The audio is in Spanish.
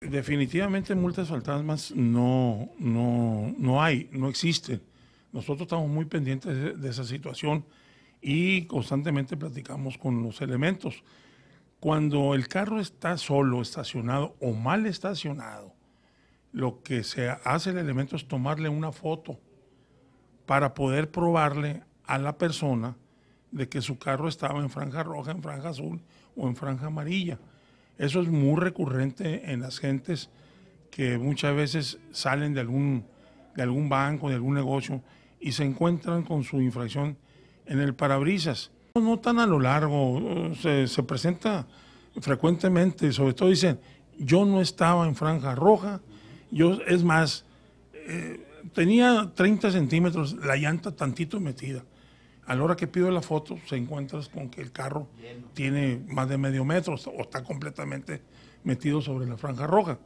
Definitivamente multas fantasmas no, no, no hay, no existen. Nosotros estamos muy pendientes de, de esa situación y constantemente platicamos con los elementos. Cuando el carro está solo estacionado o mal estacionado, lo que se hace el elemento es tomarle una foto para poder probarle a la persona de que su carro estaba en franja roja, en franja azul o en franja amarilla. Eso es muy recurrente en las gentes que muchas veces salen de algún, de algún banco, de algún negocio y se encuentran con su infracción en el parabrisas. No tan a lo largo, se, presenta frecuentemente, sobre todo dicen, yo no estaba en franja roja, yo, es más, eh, tenía 30 centímetros la llanta tantito metida. A la hora que pido la foto, se encuentras con que el carro tiene más de medio metro o está completamente metido sobre la franja roja.